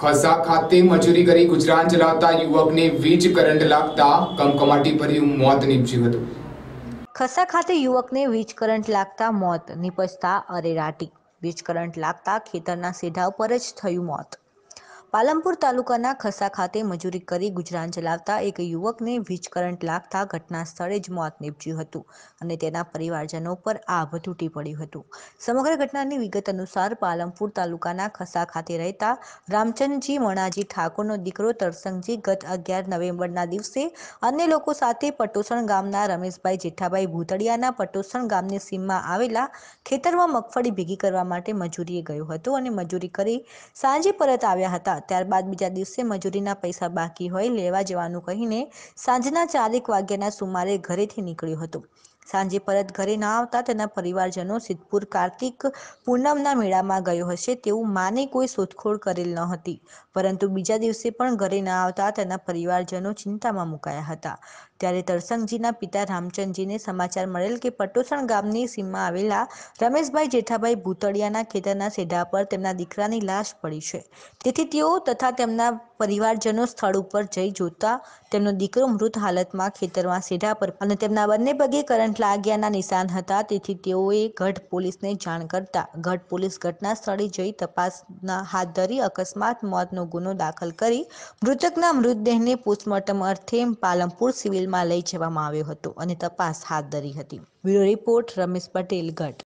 ખસા ખાતે મજૂરી કરી ગુજરાન ચલાવતા યુવકને વીજ કરંટ લાગતા કમકમાટી ભર્યું મોત નીપજ્યું હતું ખસા ખાતે યુવકને વીજ કરંટ લાગતા મોત નીપજતા અરેરાટી વીજ કરંટ લાગતા ખેતરના સીધા ઉપર જ થયું મોત પાલમપુર તાલુકાના ખસા ખાતે મજૂરી કરી ગુજરાન ચલાવતા એક યુવકને વીજ કરંટ લાગતા ઘટના સ્થળે જ મોત નીપજ્યું હતું અને તેના પરિવારજનો પર આભ તૂટી પડ્યું હતું સમગ્ર ઘટનાની વિગત અનુસાર પાલમપુર તાલુકાના ખસા ખાતે રહેતા રામચંદજી મણાજી ઠાકોરનો દીકરો તરસંગજી ગત અગિયાર નવેમ્બરના દિવસે અન્ય લોકો સાથે પટોસણ ગામના રમેશભાઈ જેઠાભાઈ ભૂતળિયાના પટોસણ ગામની સીમમાં આવેલા ખેતરમાં મગફળી ભેગી કરવા માટે મજૂરીએ ગયો હતો અને મજૂરી કરી સાંજે પરત આવ્યા હતા ત્યારબાદ બીજા દિવસે મજૂરીના પૈસા બાકી હોય લેવા જવાનું કહીને સાંજના ચારેક વાગ્યાના સુમારે ઘરેથી નીકળ્યો હતો સાંજે પરત ઘરે ન આવતા તેના પરિવારજનો સિદ્ધપુર કાર્તિક પૂનમના મેળામાં ગયો હશે તેવું માને કોઈ શોધખોળ કરેલ ન હતી પરંતુ બીજા દિવસે પણ ઘરે ન આવતા તેના પરિવારજનો ચિંતામાં મુકાયા હતા ત્યારે તરસંગજીના પિતા રામચંદજીને સમાચાર મળેલ કે પટોસણ ગામની સીમમાં આવેલા રમેશભાઈ જેઠાભાઈ ભૂતળિયાના ખેતરના સેઢા પર તેમના દીકરાની લાશ પડી છે તેથી તેઓ તથા તેમના પરિવારજનો સ્થળ ઉપર જઈ જોતા તેમનો દીકરો મૃત હાલતમાં ખેતરમાં સીધા પર અને તેમના બંને પગે કરંટ લાગ્યાના નિશાન હતા તેથી તેઓએ ગઢ પોલીસને જાણ કરતા ગઢ પોલીસ ઘટના સ્થળે જઈ તપાસના હાથ ધરી અકસ્માત મોતનો ગુનો દાખલ કરી મૃતકના મૃતદેહને પોસ્ટમોર્ટમ અર્થે પાલમપુર સિવિલમાં લઈ જવામાં આવ્યો હતો અને તપાસ હાથ ધરી હતી બ્યુરો રિપોર્ટ રમેશ પટેલ ગઢ